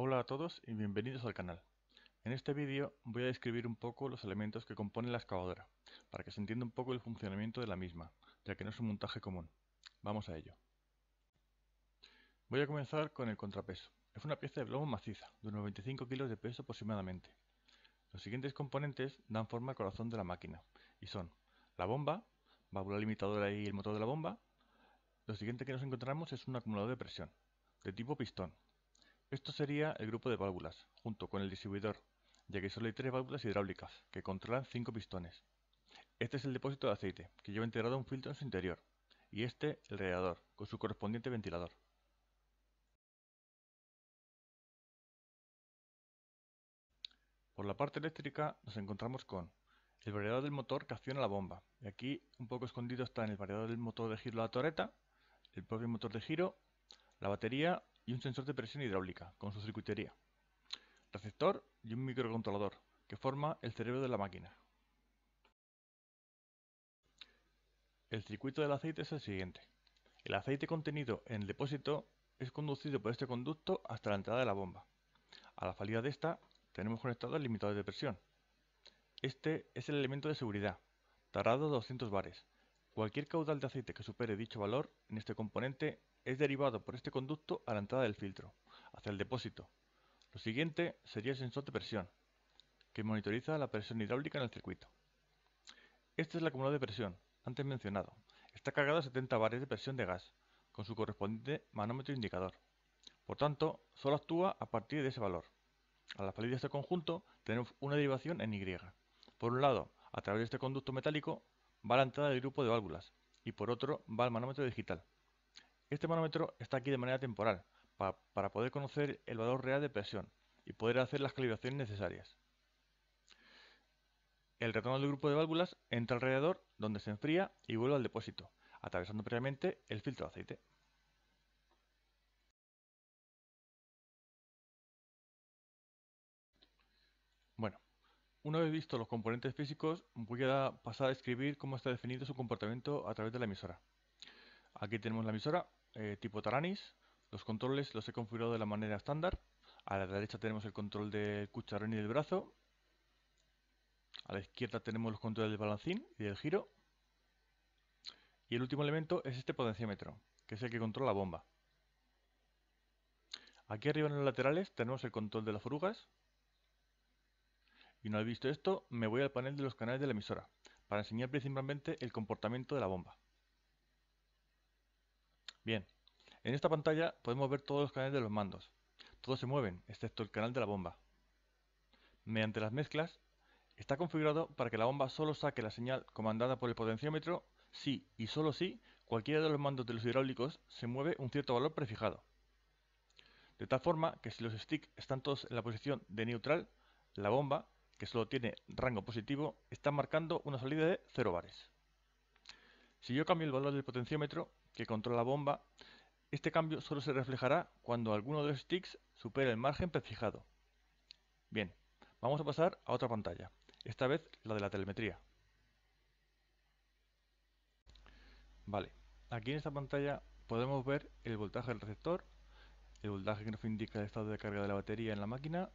Hola a todos y bienvenidos al canal. En este vídeo voy a describir un poco los elementos que componen la excavadora, para que se entienda un poco el funcionamiento de la misma, ya que no es un montaje común. Vamos a ello. Voy a comenzar con el contrapeso. Es una pieza de plomo maciza, de unos 25 kilos de peso aproximadamente. Los siguientes componentes dan forma al corazón de la máquina, y son la bomba, válvula limitadora y el motor de la bomba. Lo siguiente que nos encontramos es un acumulador de presión, de tipo pistón, esto sería el grupo de válvulas, junto con el distribuidor, ya que solo hay tres válvulas hidráulicas, que controlan cinco pistones. Este es el depósito de aceite, que lleva integrado un filtro en su interior, y este el radiador, con su correspondiente ventilador. Por la parte eléctrica nos encontramos con el variador del motor que acciona la bomba. Y aquí, un poco escondido, está el variador del motor de giro de la torreta, el propio motor de giro, la batería y un sensor de presión hidráulica, con su circuitería, receptor y un microcontrolador, que forma el cerebro de la máquina. El circuito del aceite es el siguiente. El aceite contenido en el depósito es conducido por este conducto hasta la entrada de la bomba. A la salida de esta tenemos conectado el limitador de presión. Este es el elemento de seguridad, tarado 200 bares, Cualquier caudal de aceite que supere dicho valor en este componente es derivado por este conducto a la entrada del filtro, hacia el depósito. Lo siguiente sería el sensor de presión, que monitoriza la presión hidráulica en el circuito. Esta es la acumulador de presión, antes mencionado. Está cargada a 70 bares de presión de gas, con su correspondiente manómetro indicador. Por tanto, solo actúa a partir de ese valor. A la salida de este conjunto tenemos una derivación en Y. Por un lado, a través de este conducto metálico va a la entrada del grupo de válvulas y por otro va al manómetro digital. Este manómetro está aquí de manera temporal para, poder conocer el valor real de presión y poder hacer las calibraciones necesarias. El retorno del grupo de válvulas entra alrededor donde se enfría y vuelve al depósito, atravesando previamente el filtro de aceite. Una vez visto los componentes físicos, voy a pasar a describir cómo está definido su comportamiento a través de la emisora. Aquí tenemos la emisora, eh, tipo Taranis, los controles los he configurado de la manera estándar, a la derecha tenemos el control del cucharón y del brazo, a la izquierda tenemos los controles del balancín y del giro, y el último elemento es este potenciómetro, que es el que controla la bomba. Aquí arriba en los laterales tenemos el control de las orugas. Si no habéis visto esto, me voy al panel de los canales de la emisora, para enseñar principalmente el comportamiento de la bomba. Bien, en esta pantalla podemos ver todos los canales de los mandos. Todos se mueven, excepto el canal de la bomba. Mediante las mezclas, está configurado para que la bomba solo saque la señal comandada por el potenciómetro si y solo si cualquiera de los mandos de los hidráulicos se mueve un cierto valor prefijado. De tal forma que si los sticks están todos en la posición de neutral, la bomba que solo tiene rango positivo, está marcando una salida de 0 bares. Si yo cambio el valor del potenciómetro, que controla la bomba, este cambio solo se reflejará cuando alguno de los sticks supere el margen prefijado. Bien, vamos a pasar a otra pantalla, esta vez la de la telemetría. Vale, aquí en esta pantalla podemos ver el voltaje del receptor, el voltaje que nos indica el estado de carga de la batería en la máquina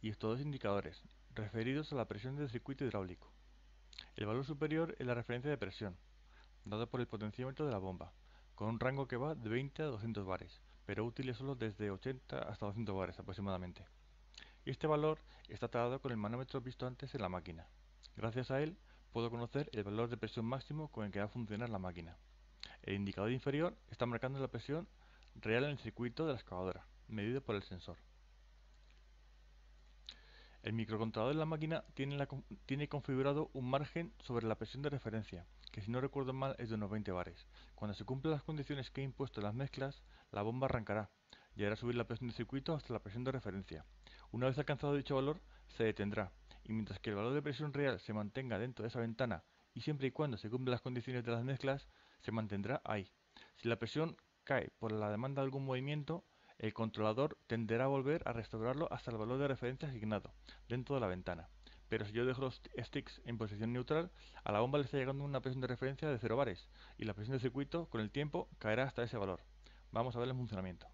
y estos dos indicadores, referidos a la presión del circuito hidráulico. El valor superior es la referencia de presión, dado por el potenciómetro de la bomba, con un rango que va de 20 a 200 bares, pero es solo desde 80 hasta 200 bares aproximadamente. este valor está tratado con el manómetro visto antes en la máquina. Gracias a él, puedo conocer el valor de presión máximo con el que va a funcionar la máquina. El indicador inferior está marcando la presión real en el circuito de la excavadora, medido por el sensor. El microcontrolador de la máquina tiene, configurado un margen sobre la presión de referencia, que si no recuerdo mal es de unos 20 bares. Cuando se cumplan las condiciones que he impuesto en las mezclas, la bomba arrancará y hará subir la presión del circuito hasta la presión de referencia. Una vez alcanzado dicho valor, se detendrá, y mientras que el valor de presión real se mantenga dentro de esa ventana y siempre y cuando se cumplan las condiciones de las mezclas, se mantendrá ahí. Si la presión cae por la demanda de algún movimiento, el controlador tenderá a volver a restaurarlo hasta el valor de referencia asignado, dentro de la ventana. Pero si yo dejo los sticks en posición neutral, a la bomba le está llegando una presión de referencia de 0 bares, y la presión de circuito, con el tiempo, caerá hasta ese valor. Vamos a ver el funcionamiento.